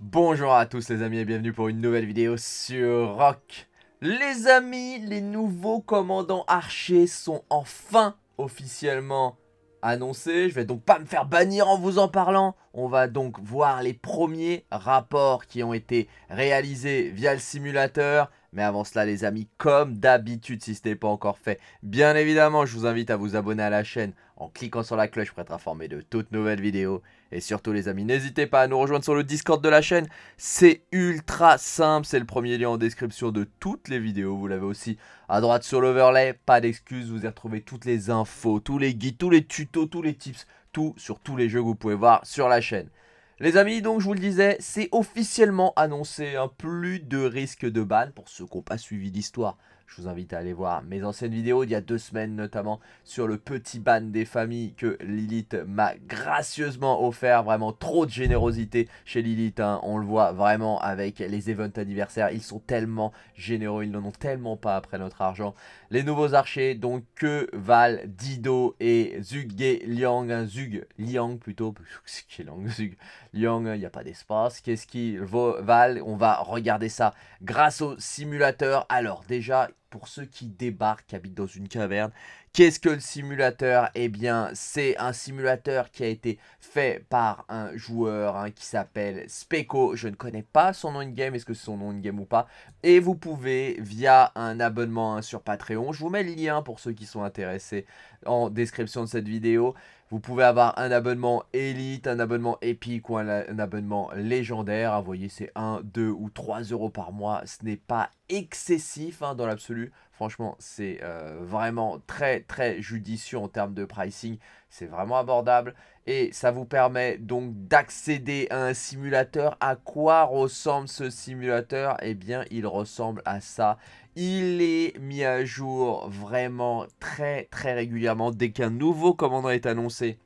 Bonjour à tous les amis et bienvenue pour une nouvelle vidéo sur Rock. Les amis, les nouveaux commandants archers sont enfin officiellement annoncé. Je vais donc pas me faire bannir en vous en parlant. On va donc voir les premiers rapports qui ont été réalisés via le simulateur mais avant cela les amis, comme d'habitude si ce n'est pas encore fait, bien évidemment je vous invite à vous abonner à la chaîne en cliquant sur la cloche pour être informé de toutes nouvelles vidéos. Et surtout les amis, n'hésitez pas à nous rejoindre sur le Discord de la chaîne, c'est ultra simple, c'est le premier lien en description de toutes les vidéos, vous l'avez aussi à droite sur l'overlay, pas d'excuses, vous y retrouvez toutes les infos, tous les guides, tous les tutos, tous les tips, tout sur tous les jeux que vous pouvez voir sur la chaîne. Les amis, donc je vous le disais, c'est officiellement annoncé, un hein, plus de risque de ban pour ceux qui n'ont pas suivi l'histoire. Je vous invite à aller voir mes anciennes vidéos d'il y a deux semaines notamment sur le petit ban des familles que Lilith m'a gracieusement offert. Vraiment trop de générosité chez Lilith, hein. on le voit vraiment avec les events anniversaires. Ils sont tellement généreux, ils n'en ont tellement pas après notre argent. Les nouveaux archers, donc que Val, Dido et Zug Liang, hein, Zug Liang plutôt, Zug Liang, Zug Young, il n'y a pas d'espace. Qu'est-ce qui va Val On va regarder ça grâce au simulateur. Alors déjà, pour ceux qui débarquent, qui habitent dans une caverne. Qu'est-ce que le simulateur Eh bien, c'est un simulateur qui a été fait par un joueur hein, qui s'appelle Speco. Je ne connais pas son nom de game est-ce que c'est son nom de game ou pas Et vous pouvez, via un abonnement hein, sur Patreon, je vous mets le lien pour ceux qui sont intéressés en description de cette vidéo. Vous pouvez avoir un abonnement élite, un abonnement épique ou un, abonnement légendaire. Vous voyez, c'est 1, 2 ou 3 euros par mois. Ce n'est pas excessif hein, dans l'absolu. Franchement, c'est euh, vraiment très très judicieux en termes de pricing. C'est vraiment abordable et ça vous permet donc d'accéder à un simulateur. À quoi ressemble ce simulateur Eh bien, il ressemble à ça. Il est mis à jour vraiment très très régulièrement dès qu'un nouveau commandant est annoncé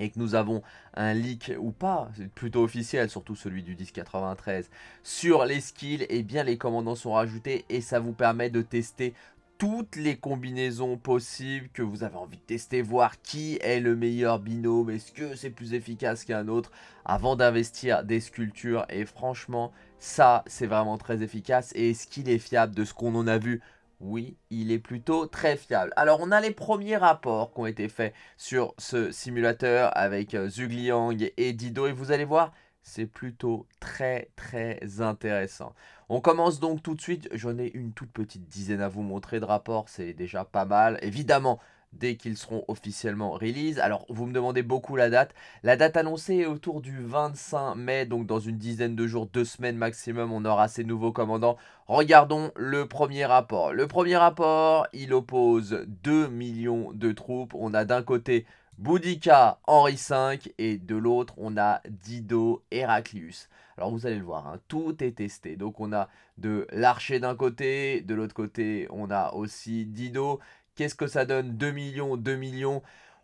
et que nous avons un leak ou pas, c'est plutôt officiel, surtout celui du 1093, sur les skills, et eh bien les commandants sont rajoutés et ça vous permet de tester toutes les combinaisons possibles que vous avez envie de tester, voir qui est le meilleur binôme, est-ce que c'est plus efficace qu'un autre, avant d'investir des sculptures. Et franchement, ça, c'est vraiment très efficace. Et est-ce qu'il est fiable de ce qu'on en a vu oui, il est plutôt très fiable. Alors, on a les premiers rapports qui ont été faits sur ce simulateur avec euh, Zugliang et Dido. Et vous allez voir, c'est plutôt très très intéressant. On commence donc tout de suite, j'en ai une toute petite dizaine à vous montrer de rapports, c'est déjà pas mal. Évidemment, dès qu'ils seront officiellement release. Alors vous me demandez beaucoup la date. La date annoncée est autour du 25 mai, donc dans une dizaine de jours, deux semaines maximum, on aura ces nouveaux commandants. Regardons le premier rapport. Le premier rapport, il oppose 2 millions de troupes. On a d'un côté Boudica, Henri V, et de l'autre, on a Dido, Héraclius. Alors vous allez le voir, hein, tout est testé. Donc on a de l'archer d'un côté, de l'autre côté, on a aussi Dido. Qu'est-ce que ça donne 2 millions, 2 millions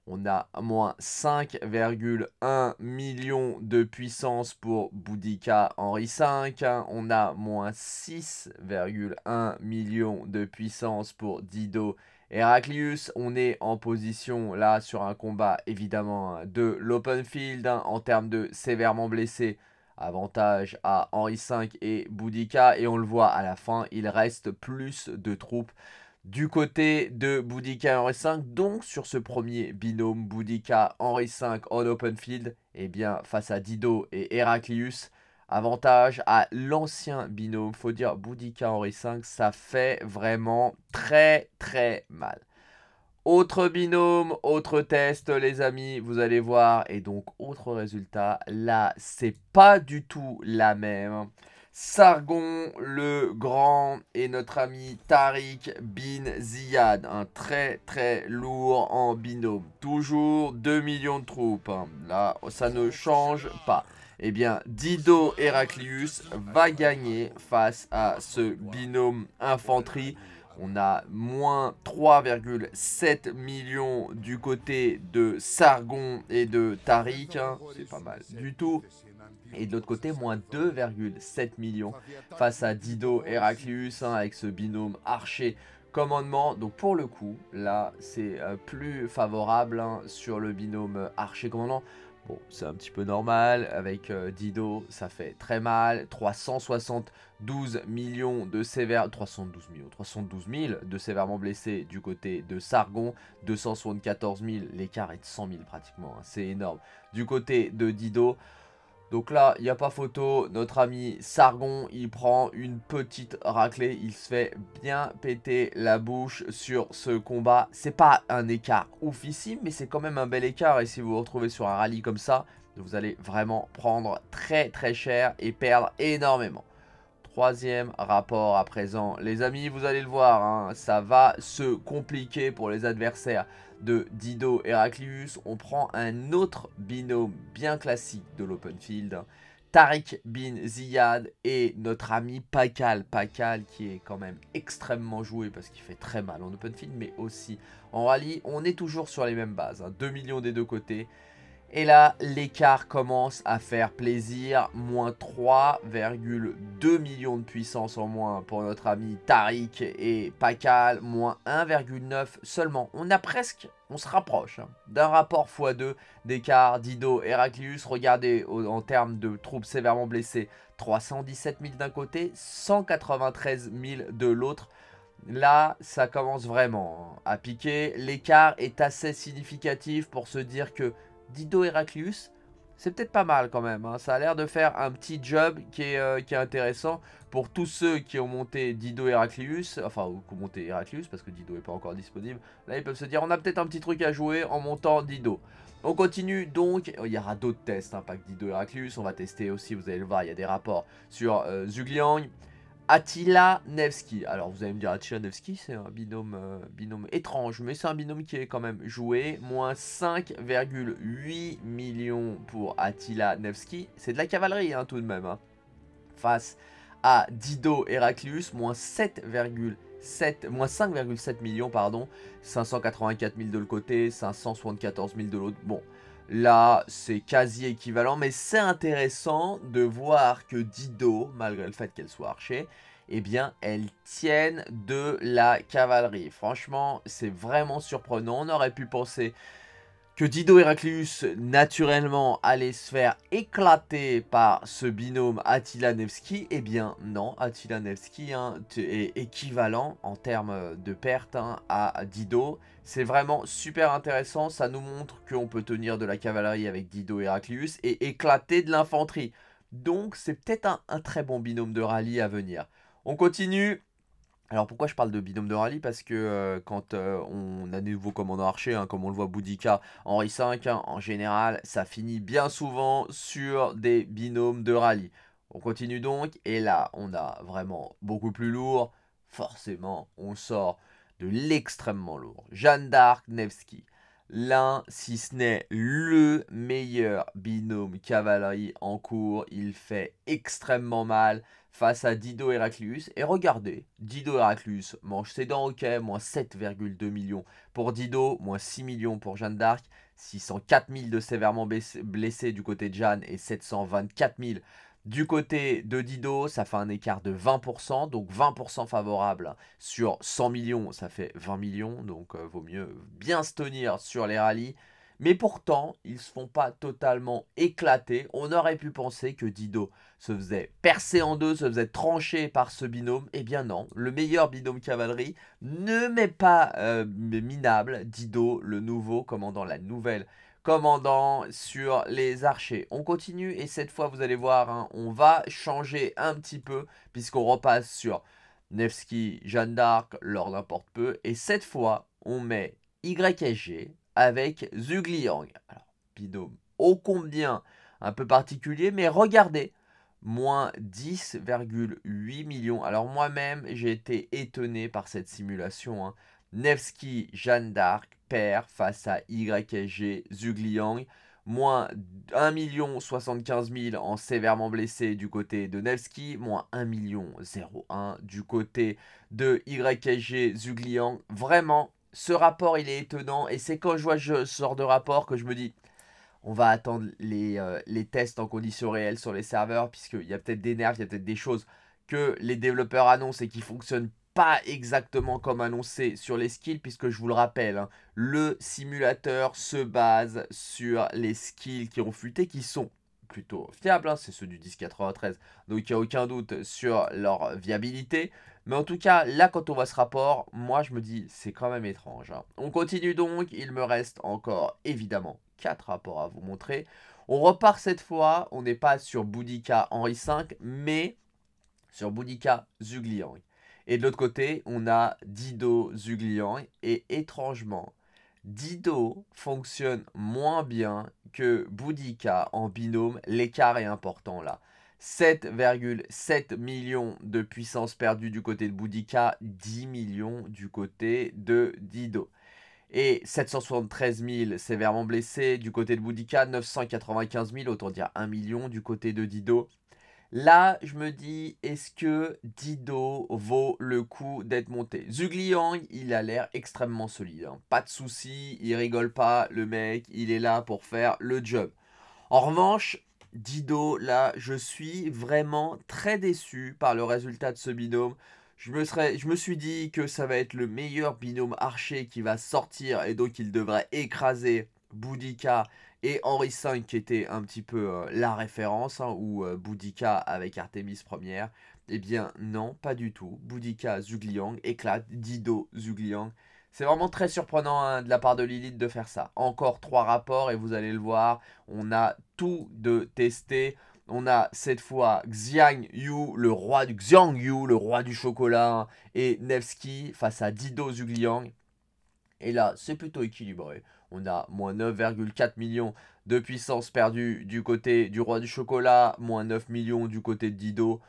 on a moins 5,1 millions de puissance pour Boudica Henri V. On a moins 6,1 millions de puissance pour Dido Heraclius. On est en position là sur un combat évidemment de l'open field hein, en termes de sévèrement blessé. Avantage à Henri V et Boudica. Et on le voit à la fin, il reste plus de troupes du côté de Boudica Henri V. Donc sur ce premier binôme Boudica Henri V en open field, et eh bien face à Dido et Heraclius, avantage à l'ancien binôme. Faut dire Boudica Henri V, ça fait vraiment très très mal. Autre binôme, autre test les amis, vous allez voir. Et donc autre résultat, là c'est pas du tout la même. Sargon le Grand et notre ami Tariq bin Ziyad. Un très très lourd en binôme. Toujours 2 millions de troupes. Là, ça ne change pas. Eh bien, Dido Heraclius va gagner face à ce binôme infanterie. On a moins 3,7 millions du côté de Sargon et de Tariq. Hein. C'est pas mal du tout. Et de l'autre côté, moins 2,7 millions face à Dido Heraclius hein, avec ce binôme archer commandement. Donc pour le coup, là, c'est euh, plus favorable hein, sur le binôme archer commandant. Bon, c'est un petit peu normal, avec euh, Dido, ça fait très mal, 372 millions de sévères, 312 millions, 312 000 de sévèrement blessés du côté de Sargon, 274 000, l'écart est de 100 000 pratiquement, hein, c'est énorme. Du côté de Dido, donc là, il n'y a pas photo. Notre ami Sargon, il prend une petite raclée. Il se fait bien péter la bouche sur ce combat. C'est pas un écart oufissime, mais c'est quand même un bel écart. Et si vous vous retrouvez sur un rallye comme ça, vous allez vraiment prendre très très cher et perdre énormément. Troisième rapport à présent. Les amis, vous allez le voir, hein. ça va se compliquer pour les adversaires de Dido Heraclius, on prend un autre binôme bien classique de l'open field, Tariq bin Ziyad et notre ami Pakal. Pakal qui est quand même extrêmement joué parce qu'il fait très mal en open field, mais aussi en rallye. On est toujours sur les mêmes bases, 2 hein. millions des deux côtés, et là, l'écart commence à faire plaisir. Moins 3,2 millions de puissance en moins pour notre ami Tariq et Pacal Moins 1,9 seulement. On a presque, on se rapproche hein, d'un rapport x2 d'écart d'Ido Heraclius. Regardez en termes de troupes sévèrement blessées. 317 000 d'un côté, 193 000 de l'autre. Là, ça commence vraiment hein, à piquer. L'écart est assez significatif pour se dire que Dido Heraclius. C'est peut-être pas mal quand même. Hein. Ça a l'air de faire un petit job qui est, euh, qui est, intéressant pour tous ceux qui ont monté Dido Heraclius. Enfin, ou qui ont monté Heraclius parce que Dido n'est pas encore disponible. Là, ils peuvent se dire on a peut-être un petit truc à jouer en montant Dido. On continue donc, il y aura d'autres tests, hein, pas Dido Heraclius, on va tester aussi, vous allez le voir, il y a des rapports sur euh, Zugliang, Attila Nevsky. Alors vous allez me dire Attila Nevsky, c'est un binôme, euh, binôme étrange, mais c'est un binôme qui est quand même joué. Moins 5,8 millions pour Attila Nevsky. C'est de la cavalerie hein, tout de même. Hein. Face à Dido Heraclius, moins 7,7 5,7 millions, pardon, 584 000 de l'autre côté, 574 000 de l'autre. Bon, Là, c'est quasi équivalent, mais c'est intéressant de voir que Dido, malgré le fait qu'elle soit archée, eh bien, elle tienne de la cavalerie. Franchement, c'est vraiment surprenant. On aurait pu penser que Dido Heraclius, naturellement, allait se faire éclater par ce binôme Attila eh bien non, Attila hein, est équivalent en termes de perte hein, à Dido. C'est vraiment super intéressant, ça nous montre qu'on peut tenir de la cavalerie avec Dido Heraclius et éclater de l'infanterie. Donc c'est peut-être un, un très bon binôme de rallye à venir. On continue alors pourquoi je parle de binôme de rallye Parce que quand on a des nouveaux commandants archers, hein, comme on le voit Boudica, Henri V, hein, en général, ça finit bien souvent sur des binômes de rallye. On continue donc, et là, on a vraiment beaucoup plus lourd. Forcément, on sort de l'extrêmement lourd. Jeanne d'Arc, Nevsky. L'un, si ce n'est le meilleur binôme cavalerie en cours, il fait extrêmement mal face à Dido Heraclius. Et regardez, Dido Heraclius mange ses dents, ok, moins 7,2 millions pour Dido, moins 6 millions pour Jeanne d'Arc, 604 000 de sévèrement blessés du côté de Jeanne et 724 000 du côté de Dido, ça fait un écart de 20%, donc 20% favorable sur 100 millions, ça fait 20 millions, donc euh, vaut mieux bien se tenir sur les rallyes. Mais pourtant, ils ne se font pas totalement éclater. On aurait pu penser que Dido se faisait percer en deux, se faisait trancher par ce binôme. Eh bien non, le meilleur binôme cavalerie ne met pas euh, minable Dido, le nouveau commandant, la nouvelle commandant sur les archers. On continue et cette fois, vous allez voir, hein, on va changer un petit peu puisqu'on repasse sur Nevsky, Jeanne d'Arc, Lord n'importe peu. Et cette fois, on met YSG, avec Zugliang. Alors, binôme ô combien un peu particulier, mais regardez, moins 10,8 millions. Alors moi-même, j'ai été étonné par cette simulation. Hein. Nevsky, Jeanne d'Arc, perd face à YSG, Zugliang. Moins 1 75 en sévèrement blessé du côté de Nevsky, moins 1 million 01 du côté de YSG Zugliang. Vraiment, ce rapport, il est étonnant. Et c'est quand je vois ce genre de rapport que je me dis, on va attendre les, euh, les tests en conditions réelles sur les serveurs, puisqu'il y a peut-être des nerfs, il y a peut-être des choses que les développeurs annoncent et qui fonctionnent pas exactement comme annoncé sur les skills, puisque je vous le rappelle, hein, le simulateur se base sur les skills qui ont fuité, qui sont plutôt fiables, hein, c'est ceux du 1093, donc il n'y a aucun doute sur leur viabilité, mais en tout cas, là, quand on voit ce rapport, moi, je me dis, c'est quand même étrange. Hein. On continue donc. Il me reste encore, évidemment, 4 rapports à vous montrer. On repart cette fois. On n'est pas sur Boudica Henri V, mais sur Boudica Zugliang. Et de l'autre côté, on a Dido Zugliang. Et étrangement, Dido fonctionne moins bien que Boudica en binôme. L'écart est important là. 7,7 millions de puissance perdue du côté de Boudica, 10 millions du côté de Dido. Et 773 000 sévèrement blessés du côté de Boudica, 995 000, autant dire 1 million du côté de Dido. Là, je me dis, est-ce que Dido vaut le coup d'être monté Zugliang, il a l'air extrêmement solide. Hein. Pas de soucis, il rigole pas, le mec, il est là pour faire le job. En revanche, Dido, là, je suis vraiment très déçu par le résultat de ce binôme. Je me, je me suis dit que ça va être le meilleur binôme archer qui va sortir et donc il devrait écraser Boudica et Henri V qui était un petit peu euh, la référence, hein, ou euh, Boudica avec Artemis première. Eh bien non, pas du tout. Boudica Zugliang éclate Dido Zugliang. C'est vraiment très surprenant hein, de la part de Lilith de faire ça. Encore trois rapports et vous allez le voir, on a tout de testé. On a cette fois Xiang Yu, le roi du Xiang Yu, le roi du chocolat, hein, et Nevsky face à Dido Zugliang. Et là, c'est plutôt équilibré. On a moins 9,4 millions de puissance perdue du côté du roi du chocolat, moins 9 millions du côté de Dido.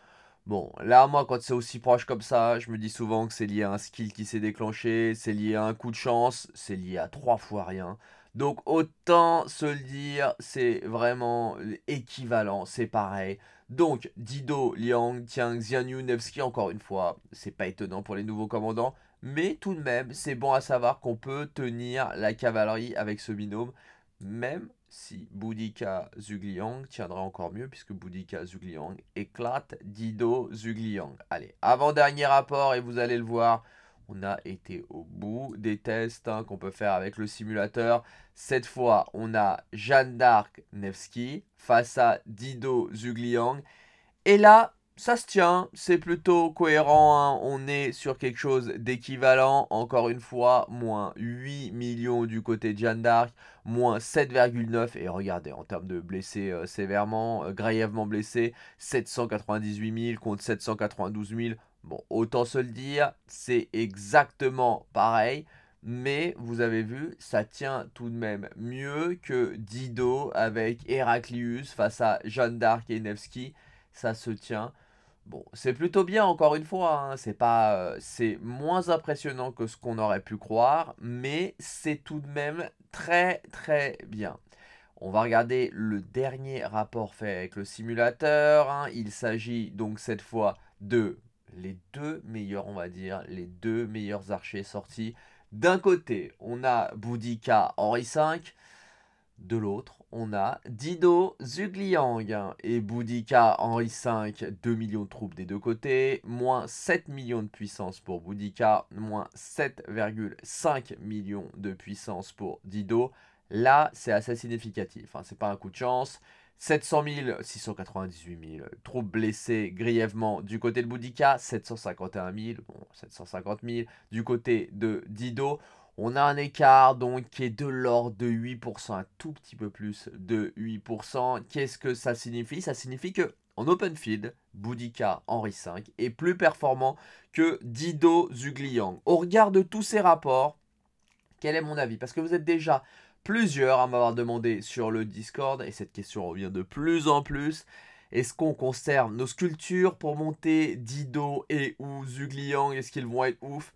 Bon, là, moi, quand c'est aussi proche comme ça, je me dis souvent que c'est lié à un skill qui s'est déclenché, c'est lié à un coup de chance, c'est lié à trois fois rien. Donc autant se le dire, c'est vraiment équivalent, c'est pareil. Donc Dido, Liang, Tiang, Xianyu, Nevsky, encore une fois, c'est pas étonnant pour les nouveaux commandants, mais tout de même, c'est bon à savoir qu'on peut tenir la cavalerie avec ce binôme, même si Boudica Zugliang tiendrait encore mieux puisque Boudica Zugliang éclate Dido Zugliang. Allez, avant-dernier rapport et vous allez le voir, on a été au bout des tests hein, qu'on peut faire avec le simulateur. Cette fois, on a Jeanne d'Arc Nevsky face à Dido Zugliang. Et là, ça se tient, c'est plutôt cohérent, hein. on est sur quelque chose d'équivalent, encore une fois, moins 8 millions du côté de Jeanne d'Arc, moins 7,9, et regardez, en termes de blessés euh, sévèrement, euh, blessés, 798 000 contre 792 000, bon, autant se le dire, c'est exactement pareil, mais vous avez vu, ça tient tout de même mieux que Dido avec Héraclius face à Jeanne d'Arc et Nevsky, ça se tient Bon, c'est plutôt bien encore une fois, hein. c'est pas euh, c'est moins impressionnant que ce qu'on aurait pu croire, mais c'est tout de même très très bien. On va regarder le dernier rapport fait avec le simulateur, hein. il s'agit donc cette fois de les deux meilleurs, on va dire, les deux meilleurs archers sortis. D'un côté, on a Boudica Henri V, de l'autre, on a Dido Zugliang et Boudica Henri V, 2 millions de troupes des deux côtés, moins 7 millions de puissance pour Boudica, moins 7,5 millions de puissance pour Dido. Là, c'est assez significatif, ce hein, c'est pas un coup de chance. 700 000, 698 000 troupes blessées grièvement du côté de Boudica, 751 000, bon, 750 000 du côté de Dido. On a un écart donc qui est de l'ordre de 8%, un tout petit peu plus de 8%. Qu'est-ce que ça signifie Ça signifie que en open field, Boudica Henri V est plus performant que Dido Zugliang. Au regard de tous ces rapports, quel est mon avis Parce que vous êtes déjà plusieurs à m'avoir demandé sur le Discord, et cette question revient de plus en plus. Est-ce qu'on conserve nos sculptures pour monter Dido et ou Zugliang Est-ce qu'ils vont être ouf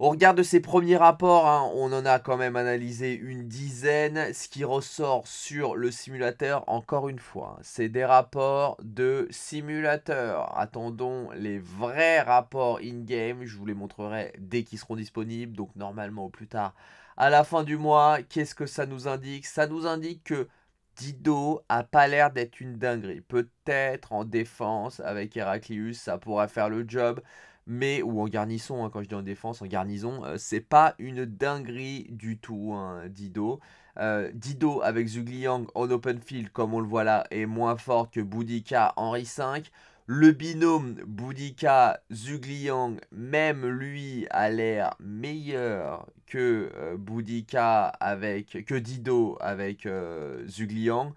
au regard de ces premiers rapports, hein, on en a quand même analysé une dizaine. Ce qui ressort sur le simulateur, encore une fois, hein. c'est des rapports de simulateur. Attendons les vrais rapports in-game. Je vous les montrerai dès qu'ils seront disponibles. Donc normalement au plus tard à la fin du mois. Qu'est-ce que ça nous indique Ça nous indique que Dido a pas l'air d'être une dinguerie. Peut-être en défense avec Heraclius, ça pourrait faire le job mais ou en garnison, hein, quand je dis en défense, en garnison, euh, c'est pas une dinguerie du tout, hein, Dido. Euh, Dido avec Zugliang en open field, comme on le voit là, est moins fort que Boudica Henri V. Le binôme Boudica Zugliang, même lui, a l'air meilleur que euh, Boudica avec que Dido avec Zugliang.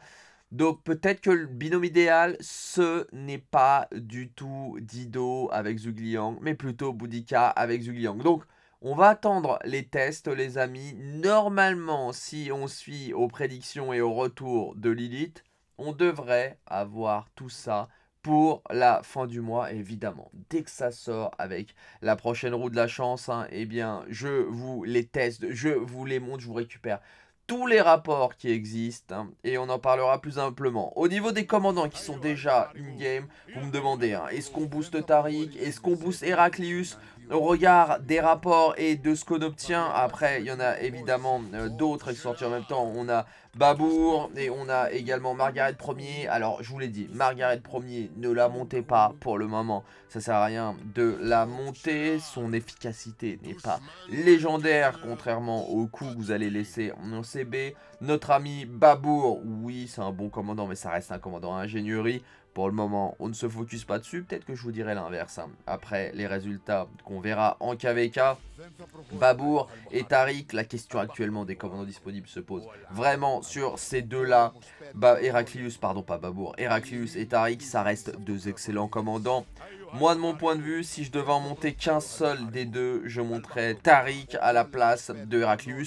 Donc peut-être que le binôme idéal, ce n'est pas du tout Dido avec Zugliang, mais plutôt Boudica avec Zugliang. Donc on va attendre les tests, les amis. Normalement, si on suit aux prédictions et au retour de Lilith, on devrait avoir tout ça pour la fin du mois, évidemment. Dès que ça sort avec la prochaine roue de la chance, hein, eh bien, je vous les teste, je vous les montre, je vous récupère tous les rapports qui existent hein, et on en parlera plus simplement. Au niveau des commandants qui sont déjà in-game, vous me demandez, hein, est-ce qu'on booste Tariq Est-ce qu'on booste Heraclius au regard des rapports et de ce qu'on obtient. Après, il y en a évidemment euh, d'autres qui sortis en même temps. On a Babour et on a également Margaret Premier. Alors, je vous l'ai dit, Margaret Premier, ne la montez pas pour le moment. Ça sert à rien de la monter. Son efficacité n'est pas légendaire, contrairement au coup que vous allez laisser en CB. Notre ami Babour, oui, c'est un bon commandant, mais ça reste un commandant à ingénierie. Pour le moment, on ne se focus pas dessus. Peut-être que je vous dirai l'inverse. Hein. Après, les résultats qu'on verra en KVK, Babour et Tariq, la question actuellement des commandants disponibles se pose vraiment sur ces deux-là. Heraclius, pardon, pas Babour, Heraclius et Tariq, ça reste deux excellents commandants. Moi, de mon point de vue, si je devais en monter qu'un seul des deux, je monterais Tariq à la place de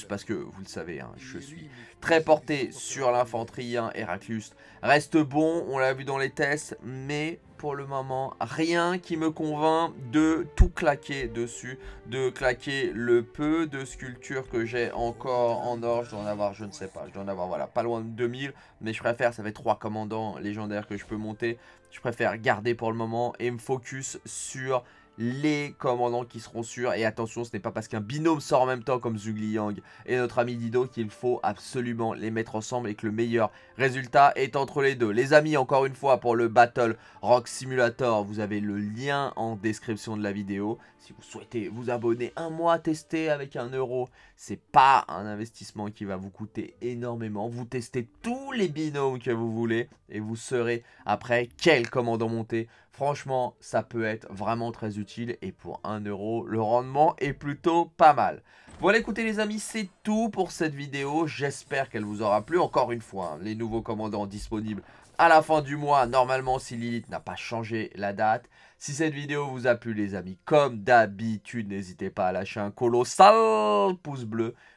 parce que, vous le savez, hein, je suis très porté sur l'infanterie. Hein, Héraclius reste bon, on l'a vu dans les tests, mais pour le moment, rien qui me convainc de tout claquer dessus, de claquer le peu de sculptures que j'ai encore en or. Je dois en avoir, je ne sais pas, je dois en avoir, voilà, pas loin de 2000, mais je préfère, ça fait trois commandants légendaires que je peux monter. Je préfère garder pour le moment et me focus sur les commandants qui seront sûrs. Et attention, ce n'est pas parce qu'un binôme sort en même temps comme Zugliang et notre ami Dido qu'il faut absolument les mettre ensemble et que le meilleur résultat est entre les deux. Les amis, encore une fois, pour le Battle Rock Simulator, vous avez le lien en description de la vidéo. Si vous souhaitez vous abonner un mois, tester avec un euro, c'est pas un investissement qui va vous coûter énormément. Vous testez tout les binômes que vous voulez et vous saurez après quel commandant monter. Franchement, ça peut être vraiment très utile et pour 1 euro, le rendement est plutôt pas mal. Voilà, écoutez les amis, c'est tout pour cette vidéo. J'espère qu'elle vous aura plu. Encore une fois, hein, les nouveaux commandants disponibles à la fin du mois, normalement si Lilith n'a pas changé la date. Si cette vidéo vous a plu les amis, comme d'habitude, n'hésitez pas à lâcher un colossal pouce bleu